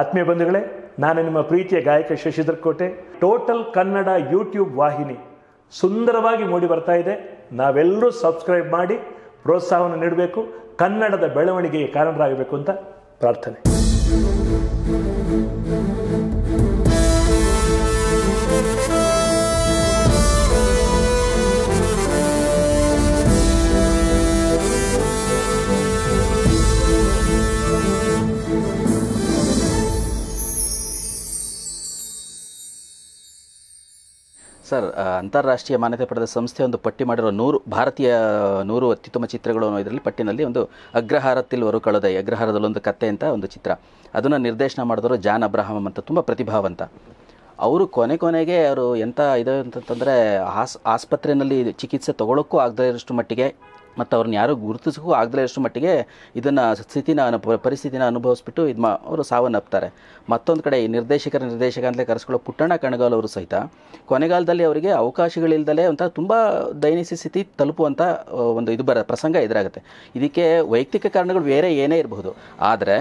ಆತ್ಮೀಯ ಬಂಧುಗಳೇ ನಾನು ನಿಮ್ಮ ಪ್ರೀತಿಯ ಗಾಯಕ ಶಶಿಧರ್ ಕೋಟೆ ಟೋಟಲ್ ಕನ್ನಡ ಯೂಟ್ಯೂಬ್ ವಾಹಿನಿ ಸುಂದರವಾಗಿ ಮೂಡಿ ಬರ್ತಾ ಇದೆ ನಾವೆಲ್ಲರೂ ಸಬ್ಸ್ಕ್ರೈಬ್ ಮಾಡಿ ಪ್ರೋತ್ಸಾಹವನ್ನು ನೀಡಬೇಕು ಕನ್ನಡದ ಬೆಳವಣಿಗೆಗೆ ಕಾರಣರಾಗಬೇಕು ಅಂತ ಪ್ರಾರ್ಥನೆ ಸರ್ ಅಂತಾರಾಷ್ಟ್ರೀಯ ಮಾನ್ಯತೆ ಪಡೆದ ಸಂಸ್ಥೆ ಒಂದು ಪಟ್ಟಿ ಮಾಡಿರೋ ನೂರು ಭಾರತೀಯ ನೂರು ಅತ್ಯುತ್ತಮ ಚಿತ್ರಗಳು ಅನ್ನೋ ಇದರಲ್ಲಿ ಪಟ್ಟಿನಲ್ಲಿ ಒಂದು ಅಗ್ರಹಾರತಿಲ್ವರು ಕಳದೈ ಅಗ್ರಹಾರದಲ್ಲೊಂದು ಕತ್ತೆ ಅಂತ ಒಂದು ಚಿತ್ರ ಅದನ್ನು ನಿರ್ದೇಶನ ಮಾಡಿದ್ರು ಜಾನ್ ಅಬ್ರಾಹಮ್ ಅಂತ ತುಂಬ ಪ್ರತಿಭಾವಂತ ಅವರು ಕೊನೆ ಕೊನೆಗೆ ಅವರು ಎಂಥ ಇದು ಅಂತಂತಂದರೆ ಆಸ್ ಆಸ್ಪತ್ರೆಯಲ್ಲಿ ಚಿಕಿತ್ಸೆ ತೊಗೊಳೋಕ್ಕೂ ಆಗದೇ ಇರೋಷ್ಟು ಮಟ್ಟಿಗೆ ಮತ್ತು ಅವ್ರನ್ನ ಯಾರೂ ಗುರುತಿಸೋಕ್ಕೂ ಆಗದೇ ಅಷ್ಟು ಮಟ್ಟಿಗೆ ಇದನ್ನು ಸ್ಥಿತಿನ ಅನು ಪರಿಸ್ಥಿತಿನ ಅನುಭವಿಸ್ಬಿಟ್ಟು ಇದು ಮಾ ಅವರು ಸಾವನ್ನಪ್ತಾರೆ ಮತ್ತೊಂದು ಕಡೆ ಈ ನಿರ್ದೇಶಕರ ನಿರ್ದೇಶಕ ಅಂತಲೇ ಕರೆಸ್ಕೊಳ್ಳೋ ಪುಟ್ಟಣ್ಣ ಕಣಗಾಲ್ ಅವರು ಸಹಿತ ಕೊನೆಗಾಲದಲ್ಲಿ ಅವರಿಗೆ ಅವಕಾಶಗಳಿಲ್ಲದಲೇ ಒಂಥರ ತುಂಬ ದೈನಿಕ ಸ್ಥಿತಿ ತಲುಪುವಂಥ ಒಂದು ಇದು ಬರ ಪ್ರಸಂಗ ಎದುರಾಗುತ್ತೆ ಇದಕ್ಕೆ ವೈಯಕ್ತಿಕ ಕಾರಣಗಳು ಬೇರೆ ಏನೇ ಇರಬಹುದು ಆದರೆ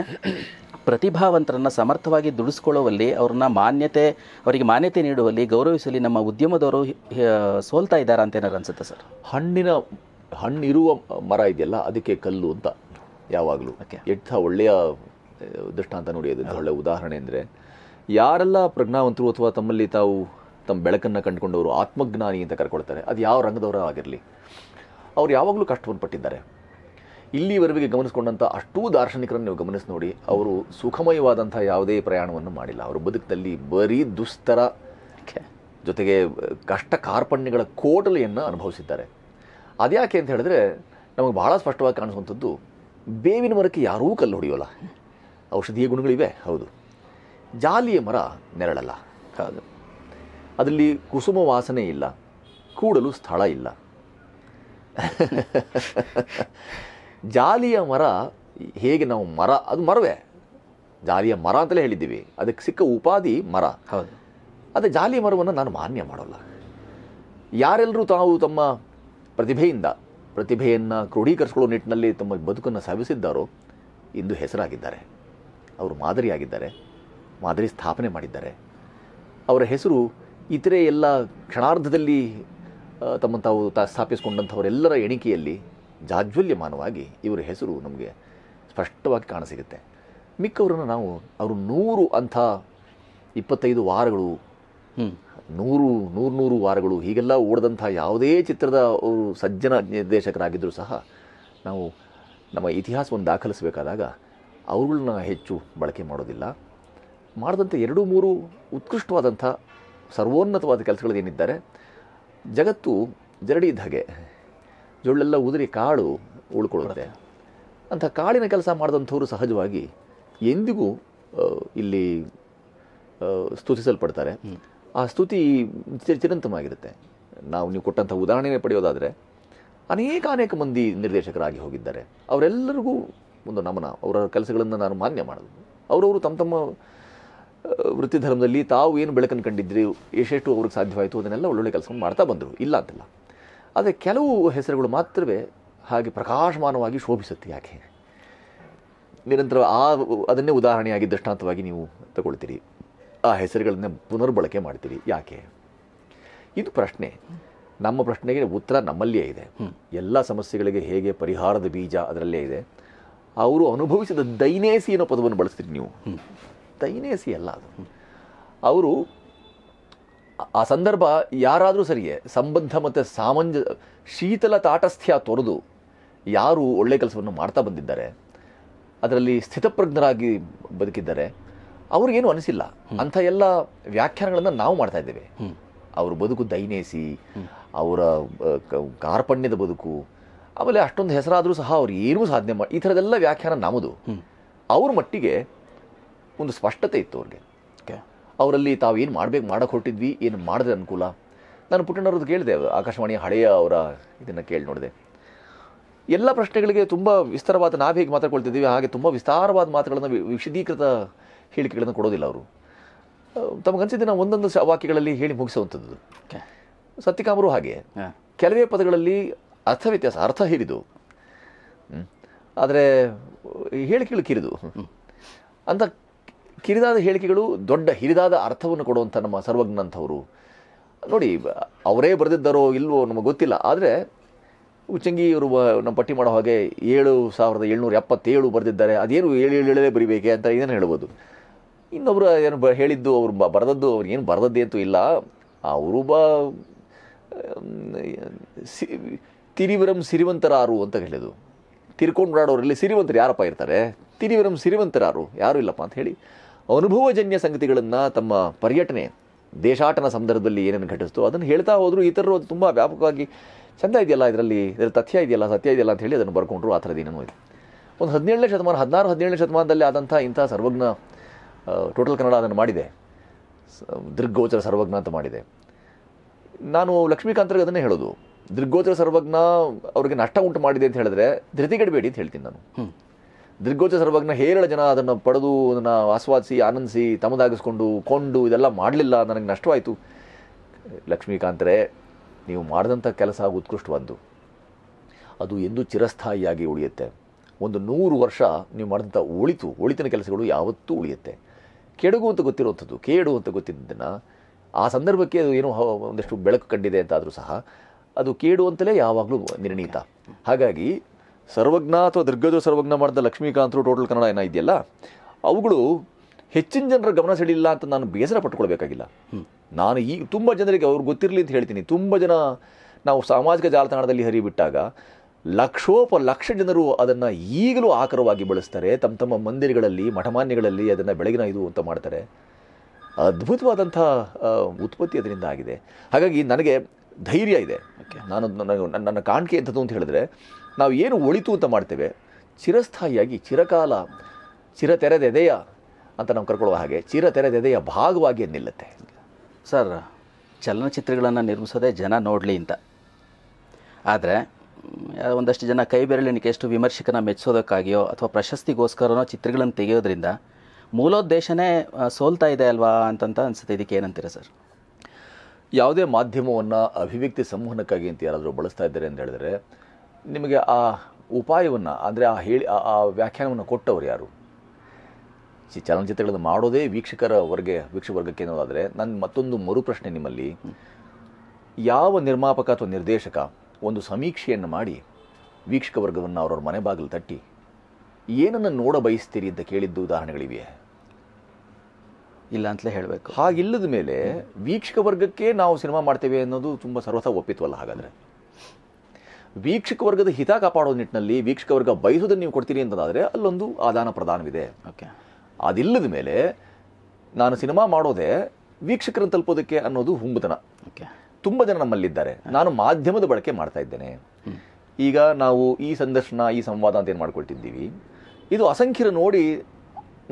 ಪ್ರತಿಭಾವಂತರನ್ನು ಸಮರ್ಥವಾಗಿ ದುಡಿಸ್ಕೊಳ್ಳುವಲ್ಲಿ ಅವ್ರನ್ನ ಮಾನ್ಯತೆ ಅವರಿಗೆ ಮಾನ್ಯತೆ ನೀಡುವಲ್ಲಿ ಗೌರವಿಸಲಿ ನಮ್ಮ ಉದ್ಯಮದವರು ಸೋಲ್ತಾ ಇದ್ದಾರೆ ಅಂತ ಏನಾರು ಅನಿಸುತ್ತೆ ಸರ್ ಹಣ್ಣಿನ ಹಣ್ಣಿರುವ ಮರ ಇದೆಯಲ್ಲ ಅದಕ್ಕೆ ಕಲ್ಲು ಅಂತ ಯಾವಾಗಲೂ ಎಂಥ ಒಳ್ಳೆಯ ದೃಷ್ಟಾಂತ ನೋಡಿ ಅದು ಒಳ್ಳೆಯ ಉದಾಹರಣೆ ಅಂದರೆ ಯಾರೆಲ್ಲ ಪ್ರಜ್ಞಾವಂತರು ಅಥವಾ ತಮ್ಮಲ್ಲಿ ತಾವು ತಮ್ಮ ಬೆಳಕನ್ನು ಕಂಡುಕೊಂಡವರು ಆತ್ಮಜ್ಞಾನಿ ಅಂತ ಕರ್ಕೊಳ್ತಾರೆ ಅದು ಯಾವ ರಂಗದವರ ಆಗಿರಲಿ ಅವ್ರು ಯಾವಾಗಲೂ ಕಷ್ಟವನ್ನು ಪಟ್ಟಿದ್ದಾರೆ ಇಲ್ಲಿವರೆಗೆ ಗಮನಿಸ್ಕೊಂಡಂಥ ಅಷ್ಟೂ ದಾರ್ಶನಿಕರನ್ನು ನೀವು ಗಮನಿಸಿ ನೋಡಿ ಅವರು ಸುಖಮಯವಾದಂಥ ಯಾವುದೇ ಪ್ರಯಾಣವನ್ನು ಮಾಡಿಲ್ಲ ಅವರು ಬದುಕಿನಲ್ಲಿ ಬರೀ ದುಸ್ತರ ಜೊತೆಗೆ ಕಷ್ಟ ಕಾರ್ಪಣ್ಯಗಳ ಕೋಟಲೆಯನ್ನು ಅನುಭವಿಸಿದ್ದಾರೆ ಅದ್ಯಾಕೆ ಅಂತ ಹೇಳಿದ್ರೆ ನಮಗೆ ಬಹಳ ಸ್ಪಷ್ಟವಾಗಿ ಕಾಣಿಸುವಂಥದ್ದು ಬೇವಿನ ಮರಕ್ಕೆ ಯಾರೂ ಕಲ್ಲು ಹೊಡೆಯೋಲ್ಲ ಔಷಧೀಯ ಗುಣಗಳಿವೆ ಹೌದು ಜಾಲಿಯ ಮರ ನೆರಳಲ್ಲ ಹೌದು ಅದರಲ್ಲಿ ಕುಸುಮ ವಾಸನೆ ಇಲ್ಲ ಕೂಡಲು ಸ್ಥಳ ಇಲ್ಲ ಜಾಲಿಯ ಮರ ಹೇಗೆ ನಾವು ಮರ ಅದು ಮರವೇ ಜಾಲಿಯ ಮರ ಅಂತಲೇ ಹೇಳಿದ್ದೀವಿ ಅದಕ್ಕೆ ಸಿಕ್ಕ ಉಪಾಧಿ ಮರ ಹೌದು ಅದೇ ಜಾಲಿಯ ಮರವನ್ನು ನಾನು ಮಾನ್ಯ ಮಾಡೋಲ್ಲ ಯಾರೆಲ್ಲರೂ ತಾವು ತಮ್ಮ ಪ್ರತಿಭೆಯಿಂದ ಪ್ರತಿಭೆಯನ್ನು ಕ್ರೋಢೀಕರಿಸಿಕೊಳ್ಳುವ ನಿಟ್ಟಿನಲ್ಲಿ ತಮ್ಮ ಬದುಕನ್ನು ಸಾಗಿಸಿದ್ದಾರೋ ಇಂದು ಹೆಸರಾಗಿದ್ದಾರೆ ಅವರು ಮಾದರಿಯಾಗಿದ್ದಾರೆ ಮಾದರಿ ಸ್ಥಾಪನೆ ಮಾಡಿದ್ದಾರೆ ಅವರ ಹೆಸರು ಇತರೆ ಎಲ್ಲ ಕ್ಷಣಾರ್ಧದಲ್ಲಿ ತಮ್ಮ ತಾವು ತಾ ಸ್ಥಾಪಿಸಿಕೊಂಡಂಥವರೆಲ್ಲರ ಎಣಿಕೆಯಲ್ಲಿ ಜಾಜ್ವಲ್ಯಮಾನವಾಗಿ ಇವರ ಹೆಸರು ನಮಗೆ ಸ್ಪಷ್ಟವಾಗಿ ಕಾಣಸಿಗುತ್ತೆ ಮಿಕ್ಕವರನ್ನು ನಾವು ಅವರು ನೂರು ಅಂಥ ಇಪ್ಪತ್ತೈದು ವಾರಗಳು ನೂರು ನೂರು ನೂರು ವಾರಗಳು ಹೀಗೆಲ್ಲ ಓಡದಂಥ ಯಾವುದೇ ಚಿತ್ರದ ಅವರು ಸಜ್ಜನ ನಿರ್ದೇಶಕರಾಗಿದ್ದರೂ ಸಹ ನಾವು ನಮ್ಮ ಇತಿಹಾಸವನ್ನು ದಾಖಲಿಸಬೇಕಾದಾಗ ಅವುಗಳನ್ನ ಹೆಚ್ಚು ಬಳಕೆ ಮಾಡೋದಿಲ್ಲ ಮಾಡಿದಂಥ ಎರಡು ಮೂರು ಉತ್ಕೃಷ್ಟವಾದಂಥ ಸರ್ವೋನ್ನತವಾದ ಕೆಲಸಗಳು ಏನಿದ್ದಾರೆ ಜಗತ್ತು ಜರಡಿ ಹಾಗೆ ಜೊಳ್ಳೆಲ್ಲ ಉದುರಿ ಕಾಳು ಉಳ್ಕೊಳ್ಳುತ್ತೆ ಅಂಥ ಕಾಳಿನ ಕೆಲಸ ಮಾಡಿದಂಥವರು ಸಹಜವಾಗಿ ಎಂದಿಗೂ ಇಲ್ಲಿ ಸ್ತುತಿಸಲ್ಪಡ್ತಾರೆ ಆ ಸ್ತುತಿ ಚಿರಂತಮಾಗಿರುತ್ತೆ ನಾವು ನೀವು ಕೊಟ್ಟಂಥ ಉದಾಹರಣೆಯೇ ಪಡೆಯೋದಾದರೆ ಅನೇಕ ಅನೇಕ ಮಂದಿ ನಿರ್ದೇಶಕರಾಗಿ ಹೋಗಿದ್ದಾರೆ ಅವರೆಲ್ಲರಿಗೂ ಒಂದು ನಮನ ಅವರ ಕೆಲಸಗಳನ್ನು ನಾನು ಮಾನ್ಯ ಮಾಡೋದು ಅವರವರು ತಮ್ಮ ತಮ್ಮ ವೃತ್ತಿ ಧರ್ಮದಲ್ಲಿ ತಾವು ಏನು ಬೆಳಕನ್ನು ಕಂಡಿದ್ರಿ ಎಷ್ಟೆಷ್ಟು ಅವ್ರಿಗೆ ಸಾಧ್ಯವಾಯಿತು ಅದನ್ನೆಲ್ಲ ಒಳ್ಳೊಳ್ಳೆ ಕೆಲಸವನ್ನು ಮಾಡ್ತಾ ಬಂದರು ಇಲ್ಲ ಅಂತಿಲ್ಲ ಆದರೆ ಕೆಲವು ಹೆಸರುಗಳು ಮಾತ್ರವೇ ಹಾಗೆ ಪ್ರಕಾಶಮಾನವಾಗಿ ಶೋಭಿಸುತ್ತೆ ಯಾಕೆ ನಿರಂತರ ಆ ಅದನ್ನೇ ಉದಾಹರಣೆಯಾಗಿ ದೃಷ್ಟಾಂತವಾಗಿ ನೀವು ತಗೊಳ್ತೀರಿ ಆ ಹೆಸರುಗಳನ್ನ ಬಳಕೆ ಮಾಡ್ತೀರಿ ಯಾಕೆ ಇದು ಪ್ರಶ್ನೆ ನಮ್ಮ ಪ್ರಶ್ನೆಗೆ ಉತ್ತರ ನಮ್ಮಲ್ಲಿಯೇ ಇದೆ ಎಲ್ಲ ಸಮಸ್ಯೆಗಳಿಗೆ ಹೇಗೆ ಪರಿಹಾರದ ಬೀಜ ಅದರಲ್ಲೇ ಇದೆ ಅವರು ಅನುಭವಿಸಿದ ದೈನೇಸಿ ಅನ್ನೋ ಪದವನ್ನು ಬಳಸ್ತೀರಿ ನೀವು ದೈನೇಸಿ ಅಲ್ಲ ಅದು ಅವರು ಆ ಸಂದರ್ಭ ಯಾರಾದರೂ ಸರಿಯೇ ಸಂಬಂಧ ಮತ್ತು ಸಾಮಂಜ ಶೀತಲ ತಾಟಸ್ಥ್ಯ ತೊರೆದು ಯಾರು ಒಳ್ಳೆ ಕೆಲಸವನ್ನು ಮಾಡ್ತಾ ಬಂದಿದ್ದಾರೆ ಅದರಲ್ಲಿ ಸ್ಥಿತಪ್ರಜ್ಞರಾಗಿ ಬದುಕಿದ್ದಾರೆ ಅವ್ರಿಗೇನು ಅನಿಸಿಲ್ಲ ಅಂಥ ಎಲ್ಲ ವ್ಯಾಖ್ಯಾನಗಳನ್ನು ನಾವು ಮಾಡ್ತಾ ಇದ್ದೇವೆ ಅವ್ರ ಬದುಕು ದೈನೇಸಿ ಅವರ ಕಾರ್ಪಣ್ಯದ ಬದುಕು ಆಮೇಲೆ ಅಷ್ಟೊಂದು ಹೆಸರಾದರೂ ಸಹ ಅವ್ರು ಏನೂ ಸಾಧನೆ ಮಾಡಿ ಈ ಥರದೆಲ್ಲ ವ್ಯಾಖ್ಯಾನ ನಮ್ಮದು ಅವ್ರ ಮಟ್ಟಿಗೆ ಒಂದು ಸ್ಪಷ್ಟತೆ ಇತ್ತು ಅವ್ರಿಗೆ ಅವರಲ್ಲಿ ತಾವೇನು ಮಾಡಬೇಕು ಮಾಡಕ್ಕೆ ಹೊರಟಿದ್ವಿ ಏನು ಮಾಡಿದ್ರೆ ಅನುಕೂಲ ನಾನು ಪುಟ್ಟಣ್ಣವ್ರದ್ದು ಕೇಳಿದೆ ಆಕಾಶವಾಣಿಯ ಹಳೆಯ ಅವರ ಇದನ್ನು ಕೇಳಿ ನೋಡಿದೆ ಎಲ್ಲ ಪ್ರಶ್ನೆಗಳಿಗೆ ತುಂಬ ವಿಸ್ತಾರವಾದ ನಾವು ಹೇಗೆ ಮಾತಾಡ್ಕೊಳ್ತಿದ್ದೀವಿ ಹಾಗೆ ತುಂಬ ವಿಸ್ತಾರವಾದ ಮಾತುಗಳನ್ನು ವಿಶದೀಕೃತ ಹೇಳಿಕೆಗಳನ್ನು ಕೊಡೋದಿಲ್ಲ ಅವರು ಅನಿಸಿದ್ದು ನಾವು ಒಂದೊಂದು ವಾಕ್ಯಗಳಲ್ಲಿ ಹೇಳಿ ಮುಗಿಸುವಂಥದ್ದು ಸತ್ಯಕಾಮರು ಹಾಗೆ ಕೆಲವೇ ಪದಗಳಲ್ಲಿ ಅರ್ಥ ವ್ಯತ್ಯಾಸ ಅರ್ಥ ಹಿರಿದು ಆದರೆ ಹೇಳಿಕೆಗಳು ಕಿರಿದು ಅಂತ ಕಿರಿದಾದ ಹೇಳಿಕೆಗಳು ದೊಡ್ಡ ಹಿರಿದಾದ ಅರ್ಥವನ್ನು ಕೊಡುವಂಥ ನಮ್ಮ ಅಂಥವರು ನೋಡಿ ಅವರೇ ಬರೆದಿದ್ದಾರೋ ಇಲ್ವೋ ನಮಗೆ ಗೊತ್ತಿಲ್ಲ ಆದರೆ ಉಚ್ಚಂಗಿ ಇವರು ನಮ್ಮ ಪಟ್ಟಿ ಮಾಡೋ ಹಾಗೆ ಏಳು ಸಾವಿರದ ಏಳ್ನೂರ ಎಪ್ಪತ್ತೇಳು ಬರೆದಿದ್ದಾರೆ ಅದೇನು ಏಳು ಏಳು ಏಳೇ ಬರಿಬೇಕೆ ಅಂತ ಇದನ್ನು ಹೇಳ್ಬೋದು ಇನ್ನೊಬ್ಬರು ಏನು ಬ ಹೇಳಿದ್ದು ಅವರು ಬರೆದದ್ದು ಅವ್ರು ಏನು ಅಂತೂ ಇಲ್ಲ ಅವರು ಬ ಸಿ ಸಿರಿವಂತರಾರು ಅಂತ ಹೇಳಿದ್ದು ತಿರ್ಕೊಂಡಾಡೋರಲ್ಲಿ ಸಿರಿವಂತರು ಯಾರಪ್ಪ ಇರ್ತಾರೆ ತಿರಿವರಂ ಸಿರಿವಂತರಾರು ಯಾರು ಇಲ್ಲಪ್ಪ ಅಂತ ಹೇಳಿ ಅನುಭವಜನ್ಯ ಸಂಗತಿಗಳನ್ನು ತಮ್ಮ ಪರ್ಯಟನೆ ದೇಶಾಟನ ಸಂದರ್ಭದಲ್ಲಿ ಏನೇನು ಘಟಿಸ್ತು ಅದನ್ನು ಹೇಳ್ತಾ ಹೋದರೂ ಇತರರು ಅದು ತುಂಬ ವ್ಯಾಪಕವಾಗಿ ಚಂದ ಇದೆಯಲ್ಲ ಇದರಲ್ಲಿ ಇದರ ತಥ್ಯ ಇದೆಯಲ್ಲ ಸತ್ಯ ಇದೆಯಲ್ಲ ಅಂತ ಹೇಳಿ ಅದನ್ನು ಬರ್ಕೊಂಡ್ರು ಆ ಥರ ಏನೇನೋ ಇದೆ ಒಂದು ಹದಿನೇಳನೇ ಶತಮಾನ ಹದಿನಾರು ಹದಿನೇಳನೇ ಶತಮಾನದಲ್ಲಿ ಆದಂಥ ಇಂಥ ಸರ್ವಜ್ಞ ಟೋಟಲ್ ಕನ್ನಡ ಅದನ್ನು ಮಾಡಿದೆ ದೃಗ್ಗೋಚರ ಸರ್ವಜ್ಞ ಅಂತ ಮಾಡಿದೆ ನಾನು ಲಕ್ಷ್ಮೀಕಾಂತರಿಗೆ ಅದನ್ನೇ ಹೇಳೋದು ದೃಗ್ಗೋಚರ ಸರ್ವಜ್ಞ ಅವರಿಗೆ ನಷ್ಟ ಉಂಟು ಮಾಡಿದೆ ಅಂತ ಹೇಳಿದ್ರೆ ಧೃತಿಗೆಡಬೇಡಿ ಅಂತ ಹೇಳ್ತೀನಿ ನಾನು ದೃಗ್ಗೋಚರ ಸರ್ವಜ್ಞ ಹೇರಳ ಜನ ಅದನ್ನು ಪಡೆದು ಅದನ್ನು ಆಸ್ವಾದಿಸಿ ಆನಂದಿಸಿ ತಮ್ಮದಾಗಿಸ್ಕೊಂಡು ಕೊಂಡು ಇದೆಲ್ಲ ಮಾಡಲಿಲ್ಲ ನನಗೆ ನಷ್ಟವಾಯಿತು ಲಕ್ಷ್ಮೀಕಾಂತರೇ ನೀವು ಮಾಡಿದಂಥ ಕೆಲಸ ಉತ್ಕೃಷ್ಟವಂದು ಅದು ಎಂದು ಚಿರಸ್ಥಾಯಿಯಾಗಿ ಉಳಿಯುತ್ತೆ ಒಂದು ನೂರು ವರ್ಷ ನೀವು ಮಾಡಿದಂಥ ಉಳಿತು ಉಳಿತಿನ ಕೆಲಸಗಳು ಯಾವತ್ತೂ ಉಳಿಯುತ್ತೆ ಕೆಡಗು ಅಂತ ಗೊತ್ತಿರುವಂಥದ್ದು ಕೇಡು ಅಂತ ಗೊತ್ತಿದ್ದನ್ನು ಆ ಸಂದರ್ಭಕ್ಕೆ ಅದು ಏನೋ ಒಂದಷ್ಟು ಬೆಳಕು ಕಂಡಿದೆ ಅಂತಾದರೂ ಸಹ ಅದು ಕೇಡು ಅಂತಲೇ ಯಾವಾಗಲೂ ನಿರ್ಣೀತ ಹಾಗಾಗಿ ಸರ್ವಜ್ಞ ಅಥವಾ ದುರ್ಗದ ಸರ್ವಜ್ಞ ಮಾಡಿದ ಲಕ್ಷ್ಮೀಕಾಂತರು ಟೋಟಲ್ ಕನ್ನಡ ಏನಿದೆಯಲ್ಲ ಇದೆಯಲ್ಲ ಅವುಗಳು ಹೆಚ್ಚಿನ ಜನರ ಗಮನ ಸೆಳೆಯಿಲ್ಲ ಅಂತ ನಾನು ಬೇಸರ ಪಟ್ಟುಕೊಳ್ಬೇಕಾಗಿಲ್ಲ ನಾನು ಈ ತುಂಬ ಜನರಿಗೆ ಅವ್ರಿಗೆ ಗೊತ್ತಿರಲಿ ಅಂತ ಹೇಳ್ತೀನಿ ತುಂಬ ಜನ ನಾವು ಸಾಮಾಜಿಕ ಜಾಲತಾಣದಲ್ಲಿ ಹರಿಬಿಟ್ಟಾಗ ಲಕ್ಷೋಪ ಲಕ್ಷ ಜನರು ಅದನ್ನು ಈಗಲೂ ಆಕರವಾಗಿ ಬಳಸ್ತಾರೆ ತಮ್ಮ ತಮ್ಮ ಮಂದಿರಗಳಲ್ಲಿ ಮಠಮಾನ್ಯಗಳಲ್ಲಿ ಅದನ್ನು ಬೆಳಗಿನ ಇದು ಅಂತ ಮಾಡ್ತಾರೆ ಅದ್ಭುತವಾದಂಥ ಉತ್ಪತ್ತಿ ಅದರಿಂದ ಆಗಿದೆ ಹಾಗಾಗಿ ನನಗೆ ಧೈರ್ಯ ಇದೆ ನಾನು ನನ್ನ ನನ್ನ ಕಾಣಿಕೆ ಎಂಥದ್ದು ಅಂತ ಹೇಳಿದ್ರೆ ನಾವು ಏನು ಒಳಿತು ಅಂತ ಮಾಡ್ತೇವೆ ಚಿರಸ್ಥಾಯಿಯಾಗಿ ಚಿರಕಾಲ ಚಿರತೆರೆದೆದೆಯ ಅಂತ ನಾವು ಕರ್ಕೊಳ್ಳುವ ಹಾಗೆ ಚಿರತೆರೆದೆಯ ಭಾಗವಾಗಿ ನಿಲ್ಲುತ್ತೆ ಸರ್ ಚಲನಚಿತ್ರಗಳನ್ನು ನಿರ್ಮಿಸೋದೆ ಜನ ನೋಡಲಿ ಅಂತ ಆದರೆ ಒಂದಷ್ಟು ಜನ ಕೈ ಎಷ್ಟು ವಿಮರ್ಶಕನ ಮೆಚ್ಚಿಸೋದಕ್ಕಾಗಿಯೋ ಅಥವಾ ಪ್ರಶಸ್ತಿಗೋಸ್ಕರನೋ ಚಿತ್ರಗಳನ್ನು ತೆಗೆಯೋದ್ರಿಂದ ಮೂಲೋದ್ದೇಶನೇ ಸೋಲ್ತಾ ಇದೆ ಅಲ್ವಾ ಅಂತಂತ ಅನಿಸುತ್ತೆ ಇದಕ್ಕೆ ಏನಂತೀರಾ ಸರ್ ಯಾವುದೇ ಮಾಧ್ಯಮವನ್ನು ಅಭಿವ್ಯಕ್ತಿ ಸಂವಹನಕ್ಕಾಗಿ ಅಂತ ಯಾರಾದರೂ ಬಳಸ್ತಾ ಇದ್ದಾರೆ ಅಂತ ಹೇಳಿದ್ರೆ ನಿಮಗೆ ಆ ಉಪಾಯವನ್ನು ಅಂದರೆ ಆ ಹೇಳಿ ಆ ವ್ಯಾಖ್ಯಾನವನ್ನು ಕೊಟ್ಟವರು ಯಾರು ಚಲನಚಿತ್ರಗಳನ್ನು ಮಾಡೋದೇ ವೀಕ್ಷಕರ ವರ್ಗೆ ವೀಕ್ಷಕ ವರ್ಗಕ್ಕೆ ಅನ್ನೋದಾದರೆ ನನ್ನ ಮತ್ತೊಂದು ಮರುಪ್ರಶ್ನೆ ನಿಮ್ಮಲ್ಲಿ ಯಾವ ನಿರ್ಮಾಪಕ ಅಥವಾ ನಿರ್ದೇಶಕ ಒಂದು ಸಮೀಕ್ಷೆಯನ್ನು ಮಾಡಿ ವೀಕ್ಷಕ ವರ್ಗವನ್ನು ಅವರವ್ರ ಮನೆ ಬಾಗಿಲು ತಟ್ಟಿ ಏನನ್ನು ನೋಡ ಬಯಸ್ತೀರಿ ಅಂತ ಕೇಳಿದ್ದು ಉದಾಹರಣೆಗಳಿವೆ ಇಲ್ಲ ಅಂತಲೇ ಹೇಳಬೇಕು ಹಾಗಿಲ್ಲದ ಮೇಲೆ ವೀಕ್ಷಕ ವರ್ಗಕ್ಕೆ ನಾವು ಸಿನಿಮಾ ಮಾಡ್ತೇವೆ ಅನ್ನೋದು ತುಂಬ ಸರ್ವಸ ಒಪ್ಪಿತ್ವಲ್ಲ ಹಾಗಾದರೆ ವೀಕ್ಷಕ ವರ್ಗದ ಹಿತ ಕಾಪಾಡೋ ನಿಟ್ಟಿನಲ್ಲಿ ವೀಕ್ಷಕ ವರ್ಗ ಬಯಸೋದನ್ನು ನೀವು ಕೊಡ್ತೀರಿ ಅಂತಂದಾದರೆ ಅಲ್ಲೊಂದು ಆದಾನ ಪ್ರದಾನವಿದೆ ಓಕೆ ಅದಿಲ್ಲದ ಮೇಲೆ ನಾನು ಸಿನಿಮಾ ಮಾಡೋದೆ ವೀಕ್ಷಕರನ್ನು ತಲುಪೋದಕ್ಕೆ ಅನ್ನೋದು ಹುಂಬುತನ ತುಂಬ ಜನ ನಮ್ಮಲ್ಲಿದ್ದಾರೆ ನಾನು ಮಾಧ್ಯಮದ ಬಳಕೆ ಮಾಡ್ತಾ ಇದ್ದೇನೆ ಈಗ ನಾವು ಈ ಸಂದರ್ಶನ ಈ ಸಂವಾದ ಅಂತ ಏನು ಮಾಡ್ಕೊಳ್ತಿದ್ದೀವಿ ಇದು ಅಸಂಖ್ಯರ ನೋಡಿ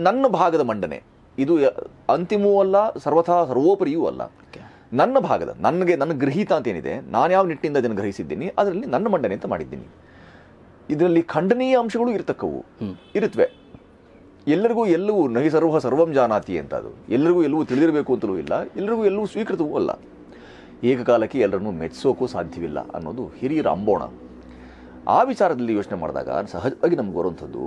ನನ್ನ ಭಾಗದ ಮಂಡನೆ ಇದು ಅಂತಿಮವೂ ಅಲ್ಲ ಸರ್ವಥಾ ಸರ್ವೋಪರಿಯೂ ಅಲ್ಲ ನನ್ನ ಭಾಗದ ನನಗೆ ನನ್ನ ಗೃಹೀತ ಅಂತ ಏನಿದೆ ನಾನು ಯಾವ ನಿಟ್ಟಿನಿಂದ ಅದನ್ನು ಗ್ರಹಿಸಿದ್ದೀನಿ ಅದರಲ್ಲಿ ನನ್ನ ಮಂಡನೆ ಅಂತ ಮಾಡಿದ್ದೀನಿ ಇದರಲ್ಲಿ ಖಂಡನೀಯ ಅಂಶಗಳು ಇರತಕ್ಕವು ಇರುತ್ತವೆ ಎಲ್ಲರಿಗೂ ಎಲ್ಲವೂ ನಹಿ ಸರ್ವ ಸರ್ವಂ ಜಾನಾತಿ ಅಂತ ಅದು ಎಲ್ಲರಿಗೂ ಎಲ್ಲವೂ ತಿಳಿದಿರಬೇಕು ಅಂತಲೂ ಇಲ್ಲ ಎಲ್ಲರಿಗೂ ಎಲ್ಲವೂ ಸ್ವೀಕೃತವೂ ಅಲ್ಲ ಏಕಕಾಲಕ್ಕೆ ಎಲ್ಲರನ್ನೂ ಮೆಚ್ಚಿಸೋಕ್ಕೂ ಸಾಧ್ಯವಿಲ್ಲ ಅನ್ನೋದು ಹಿರಿಯರ ಅಂಬೋಣ ಆ ವಿಚಾರದಲ್ಲಿ ಯೋಚನೆ ಮಾಡಿದಾಗ ಸಹಜವಾಗಿ ನಮ್ಗೆ ಬರುವಂಥದ್ದು